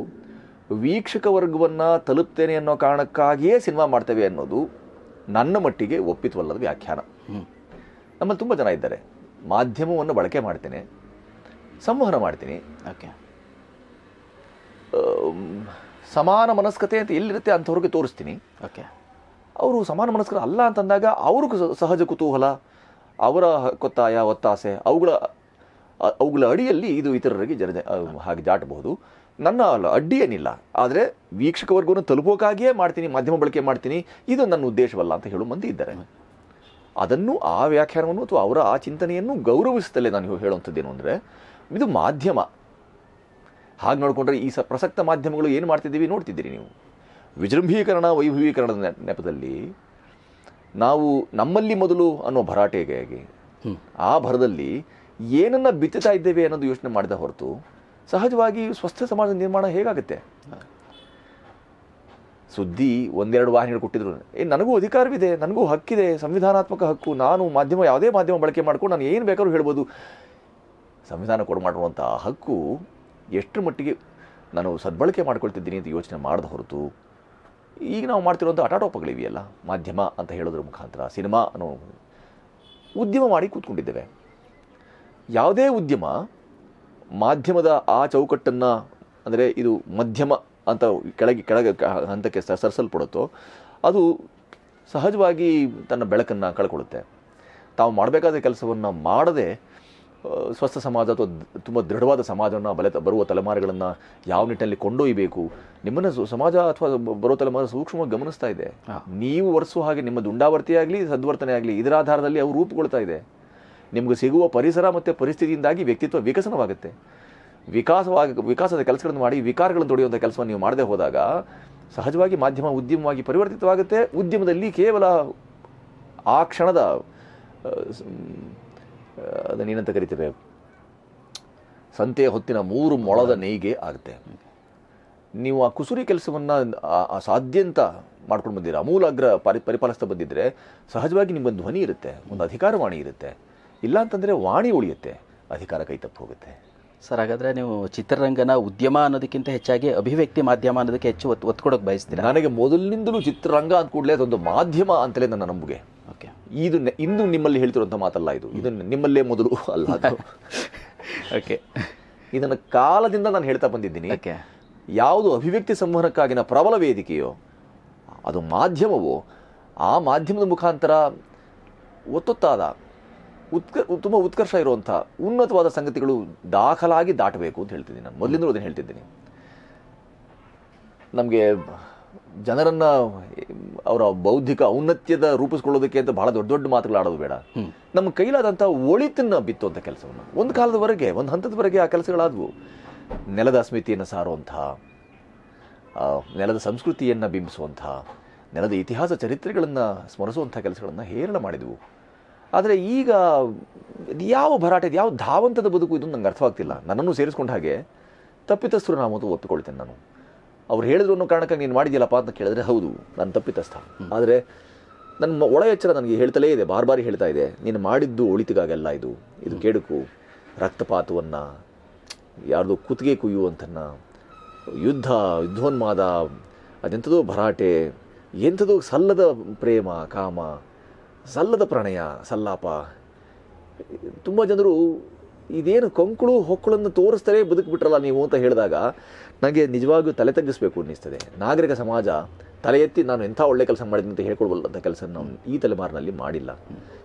ವೀಕ್ಷಕ ವರ್ಗವನ್ನು ತಲುಪ್ತೇನೆ ಅನ್ನೋ ಕಾರಣಕ್ಕಾಗಿಯೇ ಸಿನಿಮಾ ಮಾಡ್ತೇವೆ ಅನ್ನೋದು ನನ್ನ ಮಟ್ಟಿಗೆ ಒಪ್ಪಿತವಲ್ಲದ ವ್ಯಾಖ್ಯಾನ ನಮ್ಮಲ್ಲಿ ತುಂಬ ಜನ ಇದ್ದಾರೆ ಮಾಧ್ಯಮವನ್ನು ಬಳಕೆ ಮಾಡ್ತೇನೆ ಸಂವಹನ ಮಾಡ್ತೀನಿ ಓಕೆ ಸಮಾನ ಮನಸ್ಕತೆ ಅಂತ ಎಲ್ಲಿರುತ್ತೆ ಅಂಥವ್ರಿಗೆ ತೋರಿಸ್ತೀನಿ ಓಕೆ ಅವರು ಸಮಾನ ಮನಸ್ಕರ ಅಲ್ಲ ಅಂತಂದಾಗ ಅವ್ರಿಗೂ ಸಹಜ ಕುತೂಹಲ ಅವರ ಕೊತ್ತಾಯ ಒತ್ತಾಸೆ ಅವುಗಳ ಅವುಗಳ ಅಡಿಯಲ್ಲಿ ಇದು ಇತರರಿಗೆ ಜನ ಹಾಗೆ ದಾಟಬಹುದು ನನ್ನ ಅಡ್ಡಿ ಏನಿಲ್ಲ ಆದರೆ ವೀಕ್ಷಕವರ್ಗವನ್ನು ತಲುಪೋಕಾಗಿಯೇ ಮಾಡ್ತೀನಿ ಮಾಧ್ಯಮ ಬಳಕೆ ಮಾಡ್ತೀನಿ ಇದು ನನ್ನ ಉದ್ದೇಶವಲ್ಲ ಅಂತ ಹೇಳೋ ಮಂದಿ ಇದ್ದಾರೆ ಅದನ್ನು ಆ ವ್ಯಾಖ್ಯಾನವನ್ನು ಅಥವಾ ಅವರ ಆ ಚಿಂತನೆಯನ್ನು ಗೌರವಿಸುತ್ತಲೇ ನಾನು ಹೇಳುವಂಥದ್ದೇನು ಅಂದರೆ ಇದು ಮಾಧ್ಯಮ ಹಾಗೆ ನೋಡಿಕೊಂಡ್ರೆ ಈ ಸ ಪ್ರಸಕ್ತ ಮಾಧ್ಯಮಗಳು ಏನು ಮಾಡ್ತಿದ್ದೀವಿ ನೋಡ್ತಿದ್ದೀರಿ ನೀವು ವಿಜೃಂಭೀಕರಣ ವೈಭವೀಕರಣದ ನೆಪದಲ್ಲಿ ನಾವು ನಮ್ಮಲ್ಲಿ ಮೊದಲು ಅನ್ನೋ ಭರಾಟೆಗಾಗಿ ಆ ಭರದಲ್ಲಿ ಏನನ್ನು ಬಿತ್ತುತ್ತಾ ಇದ್ದೇವೆ ಅನ್ನೋದು ಯೋಚನೆ ಮಾಡಿದ ಹೊರತು ಸಹಜವಾಗಿ ಸ್ವಸ್ಥ ಸಮಾಜದ ನಿರ್ಮಾಣ ಹೇಗಾಗುತ್ತೆ ಸುದ್ದಿ ಒಂದೆರಡು ವಾಹಿನಿಗಳು ಕೊಟ್ಟಿದ್ರು ಏ ನನಗೂ ಅಧಿಕಾರವಿದೆ ನನಗೂ ಹಕ್ಕಿದೆ ಸಂವಿಧಾನಾತ್ಮಕ ಹಕ್ಕು ನಾನು ಮಾಧ್ಯಮ ಯಾವುದೇ ಮಾಧ್ಯಮ ಬಳಕೆ ಮಾಡಿಕೊಂಡು ನಾನು ಏನು ಬೇಕಾದ್ರೂ ಹೇಳ್ಬೋದು ಸಂವಿಧಾನ ಕೊಡು ಮಾಡಿರುವಂಥ ಹಕ್ಕು ಎಷ್ಟರ ಮಟ್ಟಿಗೆ ನಾನು ಸದ್ಬಳಕೆ ಮಾಡ್ಕೊಳ್ತಿದ್ದೀನಿ ಅಂತ ಯೋಚನೆ ಮಾಡಿದ ಹೊರತು ಈಗ ನಾವು ಮಾಡ್ತಿರೋಂಥ ಅಟಾಟೋಪಗಳಿವೆಯಲ್ಲ ಮಾಧ್ಯಮ ಅಂತ ಹೇಳೋದ್ರ ಮುಖಾಂತರ ಸಿನಿಮಾ ಅನ್ನೋ ಉದ್ಯಮ ಮಾಡಿ ಕೂತ್ಕೊಂಡಿದ್ದೇವೆ ಯಾವುದೇ ಉದ್ಯಮ ಮಾಧ್ಯಮದ ಆ ಚೌಕಟ್ಟನ್ನು ಅಂದರೆ ಇದು ಮಧ್ಯಮ ಅಂತ ಕೆಳಗೆ ಕೆಳಗೆ ಹಂತಕ್ಕೆ ಸರಿಸಲ್ಪಡುತ್ತೋ ಅದು ಸಹಜವಾಗಿ ತನ್ನ ಬೆಳಕನ್ನು ಕಳ್ಕೊಳ್ಳುತ್ತೆ ತಾವು ಮಾಡಬೇಕಾದ ಕೆಲಸವನ್ನು ಮಾಡದೆ ಸ್ವಸ್ಥ ಸಮಾಜ ಅಥವಾ ತುಂಬ ದೃಢವಾದ ಸಮಾಜವನ್ನು ಬಲೆ ಬರುವ ತಲೆಮಾರುಗಳನ್ನು ಯಾವ ನಿಟ್ಟಿನಲ್ಲಿ ಕೊಂಡೊಯ್ಯಬೇಕು ನಿಮ್ಮನ್ನು ಸಮಾಜ ಅಥವಾ ಬರೋ ತಲೆಮಾರು ಸೂಕ್ಷ್ಮವಾಗಿ ಗಮನಿಸ್ತಾ ಇದೆ ನೀವು ವರ್ಸುವ ಹಾಗೆ ನಿಮ್ಮ ದುಂಡಾವರ್ತಿಯಾಗಲಿ ಸದ್ವರ್ತನೆ ಆಗಲಿ ಇದರ ಆಧಾರದಲ್ಲಿ ಅವು ರೂಪುಗೊಳ್ತಾ ಇದೆ ನಿಮಗೆ ಸಿಗುವ ಪರಿಸರ ಮತ್ತು ಪರಿಸ್ಥಿತಿಯಿಂದಾಗಿ ವ್ಯಕ್ತಿತ್ವ ವಿಕಸನವಾಗುತ್ತೆ ವಿಕಾಸವಾಗಿ ವಿಕಾಸದ ಕೆಲಸಗಳನ್ನು ಮಾಡಿ ವಿಕಾರಗಳನ್ನು ತೊಡೆಯುವಂಥ ಕೆಲಸವನ್ನು ನೀವು ಮಾಡದೆ ಹೋದಾಗ ಸಹಜವಾಗಿ ಮಾಧ್ಯಮ ಉದ್ಯಮವಾಗಿ ಪರಿವರ್ತಿತವಾಗುತ್ತೆ ಉದ್ಯಮದಲ್ಲಿ ಕೇವಲ ಆ ಕ್ಷಣದ ಅದ ನೀನಂತ ಕರಿತೇವೆ ಸಂತೆಯ ಹೊತ್ತಿನ ಮೂರು ಮೊಳದ ನೇಯ್ಗೆ ಆಗುತ್ತೆ ನೀವು ಆ ಕುಸುರಿ ಕೆಲಸವನ್ನು ಸಾಧ್ಯಂತ ಮಾಡ್ಕೊಂಡು ಬಂದಿರ ಅಮೂಲಾಗ್ರ ಪರಿ ಪರಿಪಾಲಿಸ್ತಾ ಬಂದಿದ್ದರೆ ಸಹಜವಾಗಿ ನಿಮಗೊಂದು ಧ್ವನಿ ಇರುತ್ತೆ ಒಂದು ಅಧಿಕಾರವಾಣಿ ಇರುತ್ತೆ ಇಲ್ಲ ಅಂತಂದರೆ ವಾಣಿ ಉಳಿಯುತ್ತೆ ಅಧಿಕಾರ ಕೈ ತಪ್ಪು ಹೋಗುತ್ತೆ ಸರ್ ಹಾಗಾದರೆ ನೀವು ಚಿತ್ರರಂಗನ ಉದ್ಯಮ ಅನ್ನೋದಕ್ಕಿಂತ ಹೆಚ್ಚಾಗಿ ಅಭಿವ್ಯಕ್ತಿ ಮಾಧ್ಯಮ ಅನ್ನೋದಕ್ಕೆ ಹೆಚ್ಚು ಒತ್ತು ಒತ್ತು ಕೊಡೋಕ್ಕೆ ಬಯಸ್ತೀನಿ ನನಗೆ ಮೊದಲಿನಿಂದಲೂ ಚಿತ್ರರಂಗ ಅಂದ್ಕೊಳ್ಳಲೇ ಕೂಡಲೇ ಅದೊಂದು ಮಾಧ್ಯಮ ಅಂತಲೇ ನನ್ನ ನಮಗೆ ಓಕೆ ಇದು ಇಂದು ನಿಮ್ಮಲ್ಲಿ ಹೇಳ್ತಿರುವಂಥ ಮಾತಲ್ಲ ಇದು ಇದು ನಿಮ್ಮಲ್ಲೇ ಮೊದಲು ಅಲ್ಲ ಓಕೆ ಇದನ್ನು ಕಾಲದಿಂದ ನಾನು ಹೇಳ್ತಾ ಬಂದಿದ್ದೀನಿ ಯಾವುದು ಅಭಿವ್ಯಕ್ತಿ ಸಂವಹನಕ್ಕಾಗಿನ ಪ್ರಬಲ ವೇದಿಕೆಯೋ ಅದು ಮಾಧ್ಯಮವೋ ಆ ಮಾಧ್ಯಮದ ಮುಖಾಂತರ ಒತ್ತೊತ್ತಾದ ಉತ್ಕ ತುಂಬ ಉತ್ಕರ್ಷ ಇರುವಂಥ ಉನ್ನತವಾದ ಸಂಗತಿಗಳು ದಾಖಲಾಗಿ ದಾಟಬೇಕು ಅಂತ ಹೇಳ್ತಿದ್ದೀನಿ ನಾನು ಮೊದಲಿಂದಲೂ ಅದನ್ನು ಹೇಳ್ತಿದ್ದೀನಿ ನಮಗೆ ಜನರನ್ನ ಅವರ ಬೌದ್ಧಿಕ ಔನ್ನತ್ಯದ ರೂಪಿಸ್ಕೊಳ್ಳೋದಕ್ಕೆ ಅಂತ ಬಹಳ ದೊಡ್ಡ ದೊಡ್ಡ ಮಾತುಗಳಾಡೋದು ಬೇಡ ನಮ್ಮ ಕೈಲಾದಂಥ ಒಳಿತನ್ನ ಬಿತ್ತುವಂಥ ಕೆಲಸವನ್ನು ಒಂದು ಕಾಲದವರೆಗೆ ಒಂದು ಹಂತದವರೆಗೆ ಆ ಕೆಲಸಗಳಾದವು ನೆಲದ ಅಸ್ಮಿತಿಯನ್ನು ಸಾರುವಂಥ ನೆಲದ ಸಂಸ್ಕೃತಿಯನ್ನು ಬಿಂಬಿಸುವಂತಹ ನೆಲದ ಇತಿಹಾಸ ಚರಿತ್ರೆಗಳನ್ನು ಸ್ಮರಿಸುವಂಥ ಕೆಲಸಗಳನ್ನು ಹೇರಳ ಮಾಡಿದವು ಆದರೆ ಈಗ ಯಾವ ಭರಾಟೆ ಯಾವ ಧಾವಂತದ ಬದುಕು ಇದು ನಂಗೆ ಅರ್ಥವಾಗ್ತಿಲ್ಲ ನನ್ನನ್ನು ಸೇರಿಸ್ಕೊಂಡ ಹಾಗೆ ತಪ್ಪಿತಸ್ಥರು ನಾವು ಅಂತ ನಾನು ಅವ್ರು ಹೇಳಿದ್ರು ಅನ್ನೋ ಕಾರಣಕ್ಕೆ ನೀನು ಮಾಡಿದ್ಯಲ್ಲಪ್ಪ ಅಂತ ಕೇಳಿದ್ರೆ ಹೌದು ನಾನು ತಪ್ಪಿತಸ್ಥ ಆದರೆ ನನ್ನ ಒಳ ಎಚ್ಚರ ನನಗೆ ಹೇಳ್ತಲೇ ಇದೆ ಬಾರ್ ಬಾರಿ ಹೇಳ್ತಾ ಇದೆ ನೀನು ಮಾಡಿದ್ದು ಉಳಿತಿಗಾಗೆಲ್ಲ ಇದು ಇದು ಕೆಡುಕು ರಕ್ತಪಾತವನ್ನು ಯಾರ್ದು ಕುತ್ತಿಗೆ ಕುಯ್ಯುವಂಥನ್ನ ಯುದ್ಧ ಯುದ್ಧೋನ್ಮಾದ ಅದೆಂಥದೋ ಭರಾಟೆ ಎಂಥದೋ ಸಲ್ಲದ ಪ್ರೇಮ ಕಾಮ ಸಲ್ಲದ ಪ್ರಣಯ ಸಲ್ಲಾಪ ತುಂಬ ಜನರು ಇದೇನು ಕೊಂಕುಳು ಹೊಕ್ಕಳನ್ನು ತೋರಿಸ್ತಾರೆ ಬದುಕಿಬಿಟ್ರಲ್ಲ ನೀವು ಅಂತ ಹೇಳಿದಾಗ ನನಗೆ ನಿಜವಾಗಿಯೂ ತಲೆ ತಗ್ಗಿಸಬೇಕು ಅನ್ನಿಸ್ತದೆ ನಾಗರಿಕ ಸಮಾಜ ತಲೆ ಎತ್ತಿ ನಾನು ಎಂಥ ಒಳ್ಳೆ ಕೆಲಸ ಮಾಡಿದ್ದೀನಿ ಅಂತ ಹೇಳ್ಕೊಳ್ಬಲ್ಲಂಥ ಕೆಲಸ ನಾವು ಈ ತಲೆಮಾರಿನಲ್ಲಿ ಮಾಡಿಲ್ಲ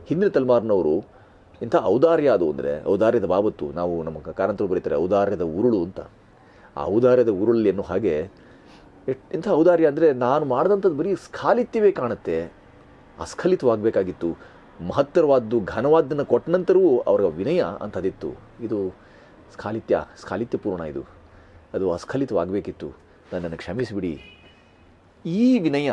ಹಿಂದಿನ ತಲೆಮಾರಿನವರು ಇಂಥ ಔದಾರ್ಯ ಅದು ಅಂದರೆ ಔದಾರ್ಯದ ಬಾಬತ್ತು ನಾವು ನಮ್ಮ ಕಾರಂತರು ಬರೀತಾರೆ ಔದಾರ್ಯದ ಉರುಳು ಅಂತ ಆ ಔದಾರ್ಯದ ಉರುಳಿ ಅನ್ನೋ ಹಾಗೆ ಇಂಥ ಔದಾರ್ಯ ಅಂದರೆ ನಾನು ಮಾಡಿದಂಥದ್ದು ಬರೀ ಸ್ಖಾಲಿತ್ಯವೇ ಕಾಣುತ್ತೆ ಅಸ್ಖಲಿತವಾಗಬೇಕಾಗಿತ್ತು ಮಹತ್ತರವಾದ್ದು ಘನವಾದ್ದನ್ನು ಕೊಟ್ಟ ನಂತರವೂ ಅವರ ವಿನಯ ಅಂಥದ್ದಿತ್ತು ಇದು ಸ್ಖಾಲಿತ್ಯ ಸ್ಖಾಲಿತ್ಯಪೂರ್ಣ ಇದು ಅದು ಅಸ್ಖಲಿತವಾಗಬೇಕಿತ್ತು ನನ್ನನ್ನು ಕ್ಷಮಿಸಿಬಿಡಿ ಈ ವಿನಯ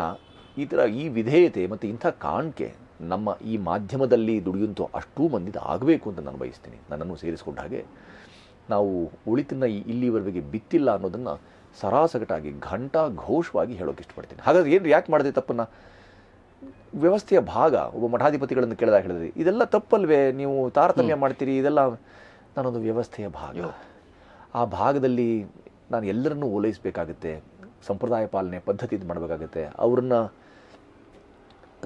ಈ ಥರ ಈ ವಿಧೇಯತೆ ಮತ್ತು ಇಂಥ ಕಾಣಿಕೆ ನಮ್ಮ ಈ ಮಾಧ್ಯಮದಲ್ಲಿ ದುಡಿಯುವಂಥ ಅಷ್ಟೂ ಮಂದಿದ ಆಗಬೇಕು ಅಂತ ನಾನು ಬಯಸ್ತೀನಿ ನನ್ನನ್ನು ಸೇರಿಸ್ಕೊಂಡ ಹಾಗೆ ನಾವು ಈ ಇಲ್ಲಿವರೆಗೆ ಬಿತ್ತಿಲ್ಲ ಅನ್ನೋದನ್ನು ಸರಾಸಗಟಾಗಿ ಘಂಟಾ ಘೋಷವಾಗಿ ಹೇಳೋಕೆ ಇಷ್ಟಪಡ್ತೀನಿ ಹಾಗಾದ್ರೆ ಏನು ರಿಯಾಕ್ಟ್ ಮಾಡಿದೆ ತಪ್ಪನ್ನು ವ್ಯವಸ್ಥೆಯ ಭಾಗ ಒಬ್ಬ ಮಠಾಧಿಪತಿಗಳನ್ನು ಕೇಳಿದಾಗ ಹೇಳಿದ್ರಿ ಇದೆಲ್ಲ ತಪ್ಪಲ್ವೇ ನೀವು ತಾರತಮ್ಯ ಮಾಡ್ತೀರಿ ಇದೆಲ್ಲ ನಾನೊಂದು ವ್ಯವಸ್ಥೆಯ ಭಾಗ ಆ ಭಾಗದಲ್ಲಿ ನಾನು ಎಲ್ಲರನ್ನೂ ಓಲೈಸ್ಬೇಕಾಗುತ್ತೆ ಸಂಪ್ರದಾಯ ಪಾಲನೆ ಪದ್ಧತಿ ಇದು ಮಾಡಬೇಕಾಗುತ್ತೆ ಅವ್ರನ್ನ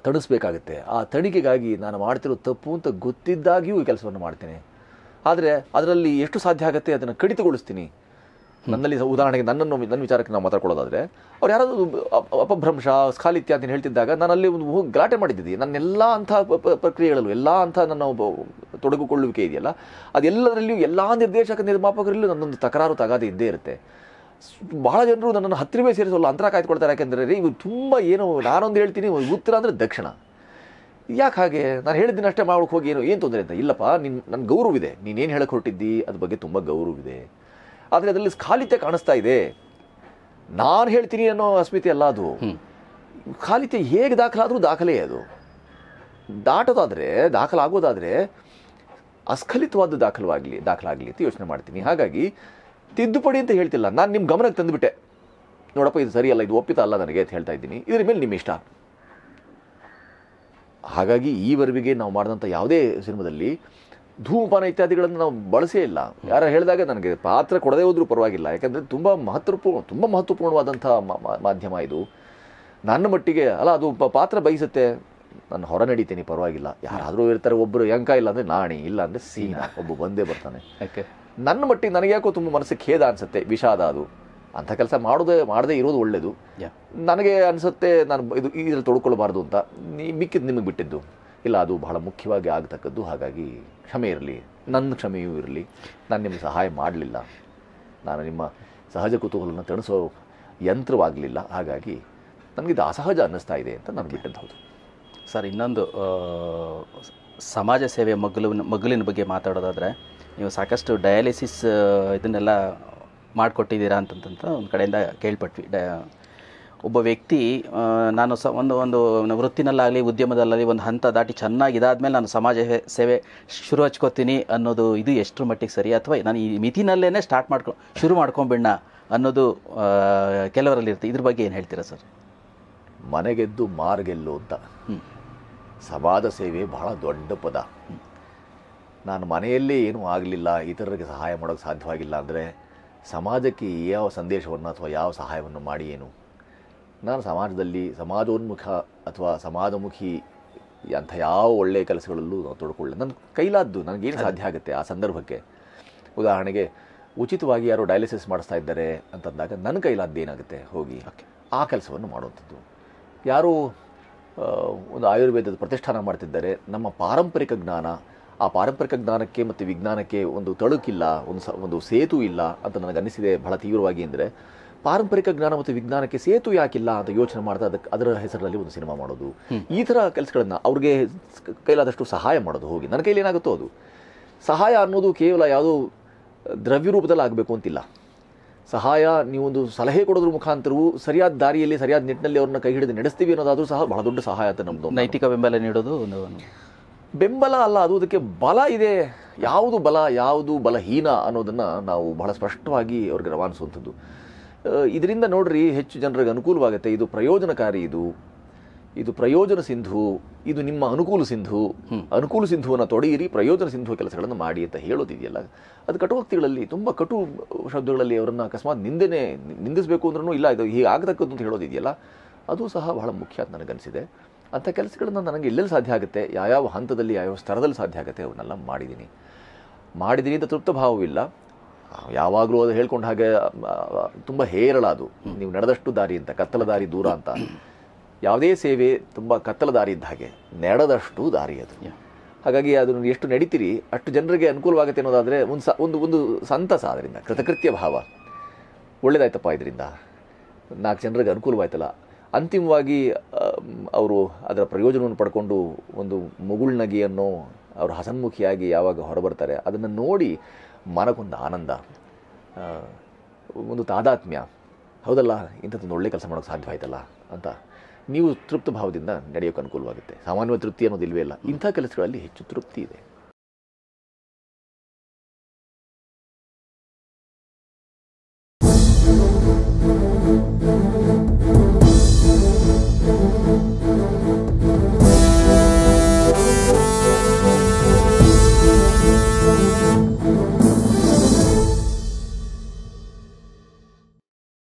ತಣಿಸ್ಬೇಕಾಗುತ್ತೆ ಆ ತಣಿಕೆಗಾಗಿ ನಾನು ಮಾಡ್ತಿರೋ ತಪ್ಪು ಅಂತ ಗೊತ್ತಿದ್ದಾಗಿಯೂ ಈ ಕೆಲಸವನ್ನು ಮಾಡ್ತೀನಿ ಆದರೆ ಅದರಲ್ಲಿ ಎಷ್ಟು ಸಾಧ್ಯ ಆಗುತ್ತೆ ಅದನ್ನು ಕಡಿತಗೊಳಿಸ್ತೀನಿ ನನ್ನಲ್ಲಿ ಉದಾಹರಣೆಗೆ ನನ್ನನ್ನು ನನ್ನ ವಿಚಾರಕ್ಕೆ ನಾವು ಮಾತಾಡ್ಕೊಳ್ಳೋದಾದರೆ ಅವ್ರು ಯಾರಾದರೂ ಅಪಭ್ರಂಶ ಸ್ಖಾಲಿತ್ಯ ಅಂತ ಹೇಳ್ತಿದ್ದಾಗ ನಾನು ಅಲ್ಲಿ ಒಂದು ಗಲಾಟೆ ಗಲಾಟೆ ನನ್ನ ಎಲ್ಲ ಅಂಥ ಪ್ರಕ್ರಿಯೆಗಳಲ್ಲೂ ಎಲ್ಲ ಅಂಥ ನನ್ನ ತೊಡಗಿಕೊಳ್ಳುವಿಕೆ ಇದೆಯಲ್ಲ ಅದೆಲ್ಲದರಲ್ಲಿಯೂ ಎಲ್ಲ ನಿರ್ದೇಶಕ ನಿರ್ಮಾಪಕರಲ್ಲೂ ನನ್ನೊಂದು ತಕರಾರು ತಗಾದೆ ಇದ್ದೇ ಇರುತ್ತೆ ಬಹಳ ಜನರು ನನ್ನನ್ನು ಹತ್ತಿರವೇ ಸೇರಿಸೋಲ್ಲ ಅಂತರ ಕಾಯ್ದುಕೊಳ್ತಾರೆ ಯಾಕೆಂದರೆ ಇವರು ತುಂಬ ಏನು ನಾನೊಂದು ಹೇಳ್ತೀನಿ ಉತ್ತರ ಅಂದರೆ ದಕ್ಷಿಣ ಯಾಕೆ ಹಾಗೆ ನಾನು ಹೇಳಿದ್ದೀನಿ ಅಷ್ಟೇ ಮಾಡೋಕ್ಕೆ ಹೋಗಿ ಏನು ಏನು ತೊಂದರೆ ಅಂತ ಇಲ್ಲಪ್ಪ ನಿನ್ನ ನನ್ನ ಗೌರವಿದೆ ನೀನೇನು ಹೇಳಕ್ಕೆ ಹೊರಟಿದ್ದಿ ಅದ್ರ ಬಗ್ಗೆ ತುಂಬ ಇದೆ ಆದರೆ ಅದರಲ್ಲಿ ಖಾಲಿತೆ ಕಾಣಿಸ್ತಾ ಇದೆ ನಾನು ಹೇಳ್ತೀನಿ ಅನ್ನೋ ಅಸ್ಮಿತೆ ಅಲ್ಲ ಅದು ಖಾಲಿತೆ ಹೇಗೆ ದಾಖಲಾದರೂ ದಾಖಲೆ ಅದು ದಾಟೋದಾದರೆ ದಾಖಲಾಗೋದಾದರೆ ಅಸ್ಖಲಿತವಾದ ದಾಖಲಾಗಲಿ ದಾಖಲಾಗಲಿ ಅಂತ ಯೋಚನೆ ಮಾಡ್ತೀನಿ ಹಾಗಾಗಿ ತಿದ್ದುಪಡಿ ಅಂತ ಹೇಳ್ತಿಲ್ಲ ನಾನು ನಿಮ್ಮ ಗಮನಕ್ಕೆ ತಂದುಬಿಟ್ಟೆ ನೋಡಪ್ಪ ಇದು ಸರಿಯಲ್ಲ ಇದು ಒಪ್ಪಿತ ಅಲ್ಲ ನನಗೆ ಅಂತ ಹೇಳ್ತಾ ಇದ್ದೀನಿ ಇದರ ಮೇಲೆ ನಿಮ್ಮ ಇಷ್ಟ ಹಾಗಾಗಿ ಈವರೆಗೆ ನಾವು ಮಾಡಿದಂಥ ಯಾವುದೇ ಸಿನಿಮಾದಲ್ಲಿ ಧೂಮಪಾನ ಇತ್ಯಾದಿಗಳನ್ನು ನಾವು ಬಳಸೇ ಇಲ್ಲ ಯಾರು ಹೇಳಿದಾಗ ನನಗೆ ಪಾತ್ರ ಕೊಡದೇ ಹೋದರೂ ಪರವಾಗಿಲ್ಲ ಯಾಕಂದರೆ ತುಂಬ ಮಹತ್ವಪೂರ್ಣ ತುಂಬ ಮಹತ್ವಪೂರ್ಣವಾದಂಥ ಮಾಧ್ಯಮ ಇದು ನನ್ನ ಮಟ್ಟಿಗೆ ಅಲ್ಲ ಅದು ಪಾತ್ರ ಬಯಸುತ್ತೆ ನಾನು ಹೊರ ನಡೀತೇನೆ ಪರವಾಗಿಲ್ಲ ಯಾರಾದರೂ ಇರ್ತಾರೆ ಒಬ್ಬರು ಯಂಕ ಇಲ್ಲ ಅಂದರೆ ನಾಣಿ ಇಲ್ಲ ಅಂದರೆ ಸೀನಾ ಒಬ್ಬ ಬಂದೇ ಬರ್ತಾನೆ ನನ್ನ ಮಟ್ಟಿಗೆ ನನಗೆ ಯಾಕೋ ತುಂಬ ಮನಸ್ಸಿಗೆ ಖೇದ ಅನಿಸುತ್ತೆ ವಿಷಾದ ಅದು ಅಂಥ ಕೆಲಸ ಮಾಡೋದೇ ಮಾಡದೇ ಇರೋದು ಒಳ್ಳೆಯದು ನನಗೆ ಅನಿಸುತ್ತೆ ನಾನು ಇದು ಇದ್ರಲ್ಲಿ ತೊಡ್ಕೊಳ್ಬಾರ್ದು ಅಂತ ನೀ ಮಿಕ್ಕಿದ್ದು ನಿಮಗೆ ಬಿಟ್ಟಿದ್ದು ಇಲ್ಲ ಅದು ಬಹಳ ಮುಖ್ಯವಾಗಿ ಆಗತಕ್ಕದ್ದು ಹಾಗಾಗಿ ಕ್ಷಮೆ ಇರಲಿ ನನ್ನ ಕ್ಷಮೆಯೂ ಇರಲಿ ನಾನು ನಿಮಗೆ ಸಹಾಯ ಮಾಡಲಿಲ್ಲ ನಾನು ನಿಮ್ಮ ಸಹಜ ಕುತೂಹಲನ ತಣಿಸೋ ಯಂತ್ರವಾಗಲಿಲ್ಲ ಹಾಗಾಗಿ ನನಗಿದು ಅಸಹಜ ಅನ್ನಿಸ್ತಾ ಇದೆ ಅಂತ ನಾನು ಬಿಟ್ಟದ್ದು ಹೌದು ಸರ್ ಇನ್ನೊಂದು ಸಮಾಜ ಸೇವೆ ಮಗ್ಗಲು ಮಗ್ಗಲಿನ ಬಗ್ಗೆ ಮಾತಾಡೋದಾದರೆ ನೀವು ಸಾಕಷ್ಟು ಡಯಾಲಿಸಿಸ್ ಇದನ್ನೆಲ್ಲ ಮಾಡಿಕೊಟ್ಟಿದ್ದೀರಾ ಅಂತಂತ ಒಂದು ಕಡೆಯಿಂದ ಕೇಳ್ಪಟ್ವಿ ಡಯ ಒಬ್ಬ ವ್ಯಕ್ತಿ ನಾನು ಸ ಒಂದು ಒಂದು ವೃತ್ತಿನಲ್ಲಾಗಲಿ ಉದ್ಯಮದಲ್ಲಾಗಲಿ ಒಂದು ಹಂತ ದಾಟಿ ಚೆನ್ನಾಗಿ ಇದಾದಮೇಲೆ ನಾನು ಸಮಾಜ ಸೇವೆ ಶುರು ಹಚ್ಕೋತೀನಿ ಅನ್ನೋದು ಇದು ಎಷ್ಟರ ಮಟ್ಟಿಗೆ ಸರಿ ಅಥವಾ ನಾನು ಈ ಮಿತಿನಲ್ಲೇ ಸ್ಟಾರ್ಟ್ ಮಾಡ್ಕೊ ಶುರು ಮಾಡ್ಕೊಂಬಿಣ್ಣ ಅನ್ನೋದು ಕೆಲವರಲ್ಲಿ ಇರುತ್ತೆ ಇದ್ರ ಬಗ್ಗೆ ಏನು ಹೇಳ್ತೀರಾ ಸರ್ ಮನೆಗೆದ್ದು ಮಾರ್ಗೆಲ್ಲು ಅಂತ ಸಮಾಜ ಸೇವೆ ಬಹಳ ದೊಡ್ಡ ಪದ ನಾನು ಮನೆಯಲ್ಲಿ ಏನೂ ಆಗಲಿಲ್ಲ ಇತರರಿಗೆ ಸಹಾಯ ಮಾಡೋಕ್ಕೆ ಸಾಧ್ಯವಾಗಿಲ್ಲ ಅಂದರೆ ಸಮಾಜಕ್ಕೆ ಯಾವ ಸಂದೇಶವನ್ನು ಅಥವಾ ಯಾವ ಸಹಾಯವನ್ನು ಮಾಡಿ ಏನು ನಾನು ಸಮಾಜದಲ್ಲಿ ಸಮಾಜೋನ್ಮುಖ ಅಥವಾ ಸಮಾಜಮುಖಿ ಅಂಥ ಯಾವ ಒಳ್ಳೆಯ ಕೆಲಸಗಳಲ್ಲೂ ನಾವು ತೊಡ್ಕೊಳ್ಳಿ ನನ್ನ ಕೈಲಾದ್ದು ನನಗೇನು ಸಾಧ್ಯ ಆಗುತ್ತೆ ಆ ಸಂದರ್ಭಕ್ಕೆ ಉದಾಹರಣೆಗೆ ಉಚಿತವಾಗಿ ಯಾರು ಡಯಾಲಿಸಿಸ್ ಮಾಡಿಸ್ತಾ ಇದ್ದಾರೆ ಅಂತಂದಾಗ ನನ್ನ ಕೈಲಾದ್ದು ಏನಾಗುತ್ತೆ ಹೋಗಿ ಆ ಕೆಲಸವನ್ನು ಮಾಡುವಂಥದ್ದು ಯಾರು ಒಂದು ಆಯುರ್ವೇದದ ಪ್ರತಿಷ್ಠಾನ ಮಾಡ್ತಿದ್ದಾರೆ ನಮ್ಮ ಪಾರಂಪರಿಕ ಜ್ಞಾನ ಆ ಪಾರಂಪರಿಕ ಜ್ಞಾನಕ್ಕೆ ಮತ್ತು ವಿಜ್ಞಾನಕ್ಕೆ ಒಂದು ತಳುಕಿಲ್ಲ ಒಂದು ಸ ಒಂದು ಸೇತು ಇಲ್ಲ ಅಂತ ನನಗನ್ನಿಸಿದೆ ಬಹಳ ತೀವ್ರವಾಗಿ ಅಂದರೆ ಪಾರಂಪರಿಕ ಜ್ಞಾನ ಮತ್ತು ವಿಜ್ಞಾನಕ್ಕೆ ಸೇತು ಯಾಕಿಲ್ಲ ಅಂತ ಯೋಚನೆ ಮಾಡ್ತಾ ಅದಕ್ಕೆ ಅದರ ಹೆಸರಲ್ಲಿ ಒಂದು ಸಿನಿಮಾ ಮಾಡೋದು ಈ ಥರ ಕೆಲಸಗಳನ್ನ ಅವ್ರಿಗೆ ಕೈಲಾದಷ್ಟು ಸಹಾಯ ಮಾಡೋದು ಹೋಗಿ ನನ್ನ ಕೈಲಿ ಏನಾಗುತ್ತೋ ಅದು ಸಹಾಯ ಅನ್ನೋದು ಕೇವಲ ಯಾವುದೋ ದ್ರವ್ಯ ರೂಪದಲ್ಲಿ ಆಗಬೇಕು ಅಂತಿಲ್ಲ ಸಹಾಯ ನೀವೊಂದು ಸಲಹೆ ಕೊಡೋದ್ರ ಮುಖಾಂತರವೂ ಸರಿಯಾದ ದಾರಿಯಲ್ಲಿ ಸರಿಯಾದ ನಿಟ್ಟಿನಲ್ಲಿ ಅವ್ರನ್ನ ಕೈ ಹಿಡಿದು ನಡೆಸ್ತೀವಿ ಅನ್ನೋದಾದರೂ ಸಹ ಬಹಳ ದೊಡ್ಡ ಸಹಾಯ ಅಂತ ನಮ್ಮದು ನೈತಿಕ ಬೆಂಬಲ ನೀಡೋದು ಒಂದು ಬೆಂಬಲ ಅಲ್ಲ ಅದು ಅದಕ್ಕೆ ಬಲ ಇದೆ ಯಾವುದು ಬಲ ಯಾವುದು ಬಲಹೀನ ಅನ್ನೋದನ್ನು ನಾವು ಬಹಳ ಸ್ಪಷ್ಟವಾಗಿ ಅವ್ರಿಗೆ ರವಾನಿಸುವಂಥದ್ದು ಇದರಿಂದ ನೋಡ್ರಿ ಹೆಚ್ಚು ಜನರಿಗೆ ಅನುಕೂಲವಾಗುತ್ತೆ ಇದು ಪ್ರಯೋಜನಕಾರಿ ಇದು ಇದು ಪ್ರಯೋಜನ ಸಿಂಧು ಇದು ನಿಮ್ಮ ಅನುಕೂಲ ಸಿಂಧು ಅನುಕೂಲ ಸಿಂಧುವನ್ನು ತೊಡೆಯಿರಿ ಪ್ರಯೋಜನ ಸಿಂಧು ಕೆಲಸಗಳನ್ನು ಮಾಡಿ ಅಂತ ಹೇಳೋದಿದೆಯಲ್ಲ ಅದು ಕಟುವಕ್ತಿಗಳಲ್ಲಿ ತುಂಬ ಕಟು ಶಬ್ದಗಳಲ್ಲಿ ಅವರನ್ನು ಅಕಸ್ಮಾತ್ ನಿಂದನೆ ನಿಂದಿಸಬೇಕು ಅಂದ್ರೂ ಇಲ್ಲ ಇದು ಹೀಗೆ ಆಗತಕ್ಕದ್ದು ಅಂತ ಹೇಳೋದಿದೆಯಲ್ಲ ಅದು ಸಹ ಬಹಳ ಮುಖ್ಯ ಅಂತ ನನಗನ್ಸಿದೆ ಅಂಥ ಕೆಲಸಗಳನ್ನು ನನಗೆ ಎಲ್ಲೆಲ್ಲಿ ಸಾಧ್ಯ ಆಗುತ್ತೆ ಯಾವ್ಯಾವ ಹಂತದಲ್ಲಿ ಯಾವ್ಯಾವ ಸ್ಥಳದಲ್ಲಿ ಸಾಧ್ಯ ಆಗುತ್ತೆ ಅವನ್ನೆಲ್ಲ ಮಾಡಿದ್ದೀನಿ ಮಾಡಿದ್ದೀನಿ ಅಂತ ತೃಪ್ತ ಭಾವವಿಲ್ಲ ಯಾವಾಗಲೂ ಅದು ಹೇಳ್ಕೊಂಡ ಹಾಗೆ ತುಂಬ ಹೇರಳ ಅದು ನೀವು ನಡೆದಷ್ಟು ದಾರಿ ಅಂತ ಕತ್ತಲ ದಾರಿ ದೂರ ಅಂತ ಯಾವುದೇ ಸೇವೆ ತುಂಬ ಕತ್ತಲ ದಾರಿ ಇದ್ದ ಹಾಗೆ ನಡೆದಷ್ಟು ದಾರಿ ಅದು ಹಾಗಾಗಿ ಅದನ್ನು ಎಷ್ಟು ನಡೀತೀರಿ ಅಷ್ಟು ಜನರಿಗೆ ಅನುಕೂಲವಾಗುತ್ತೆ ಅನ್ನೋದಾದರೆ ಒಂದು ಸ ಒಂದು ಒಂದು ಸಂತಸ ಅದರಿಂದ ಕೃತಕೃತ್ಯ ಭಾವ ಒಳ್ಳೇದಾಯ್ತಪ್ಪ ಇದರಿಂದ ನಾಲ್ಕು ಜನರಿಗೆ ಅನುಕೂಲವಾಯ್ತಲ್ಲ ಅಂತಿಮವಾಗಿ ಅವರು ಅದರ ಪ್ರಯೋಜನವನ್ನು ಪಡ್ಕೊಂಡು ಒಂದು ಮುಗುಳ್ನಗೆಯನ್ನು ಅವರು ಹಸನ್ಮುಖಿಯಾಗಿ ಯಾವಾಗ ಹೊರಬರ್ತಾರೆ ಅದನ್ನು ನೋಡಿ ಮನಗೊಂದು ಆನಂದ ಒಂದು ತಾದಾತ್ಮ್ಯ ಹೌದಲ್ಲ ಇಂಥದ್ದೊಂದು ಒಳ್ಳೆ ಕೆಲಸ ಮಾಡೋಕ್ಕೆ ಆಯ್ತಲ್ಲ ಅಂತ ನೀವು ತೃಪ್ತ ಭಾವದಿಂದ ನಡೆಯೋಕ್ಕೆ ಅನುಕೂಲವಾಗುತ್ತೆ ಸಾಮಾನ್ಯ ತೃಪ್ತಿ ಅನ್ನೋದು ಇಲ್ಲವೇ ಇಲ್ಲ ಇಂಥ ಕೆಲಸಗಳಲ್ಲಿ ಹೆಚ್ಚು ತೃಪ್ತಿ ಇದೆ